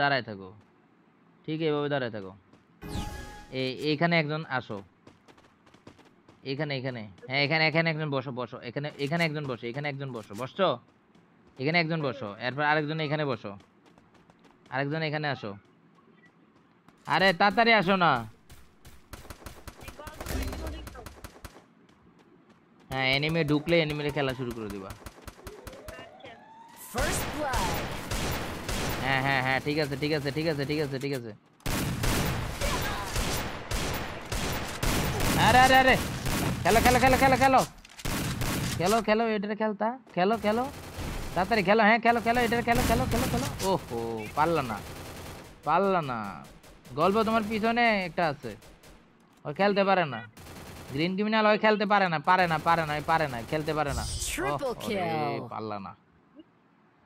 দাঁড়ায় থাকো ঠিক এভাবে দাঁড়ায় থাকো এখানে একজন আসো এখানে এখানে হ্যাঁ এখানে এখানে একজন বসো বসো এখানে এখানে একজন বসো এখানে একজন বসো বসছো এখানে একজন বসো এরপর আরেকজন এখানে বসো আরেকজন এখানে আসো আরে তাড়াতাড়ি আসো না হ্যাঁ এনিমে ঢুকলে এনিমে খেলা শুরু করে দিবা ফার্স্ট হ্যাঁ হ্যাঁ হ্যাঁ ঠিক আছে ঠিক আছে ঠিক আছে ঠিক আছে ঠিক আছে আরে আরে আরে খেলো খেলো খেলো খেলো খেলো খেলো খেলো এটার খেলতা খেলো খেলো তাড়াতাড়ি খেলো হ্যাঁ খেলো খেলো এটার খেলো খেলো খেলো খেলো ওহো পারলা না পারলা না গল্প তোমার পিছনে একটা আছে ও খেলতে পারে না গ্রিন ক্রিমিনাল ওই খেলতে পারে না পারে না পারে না পারে না খেলতে পারে না পারলা না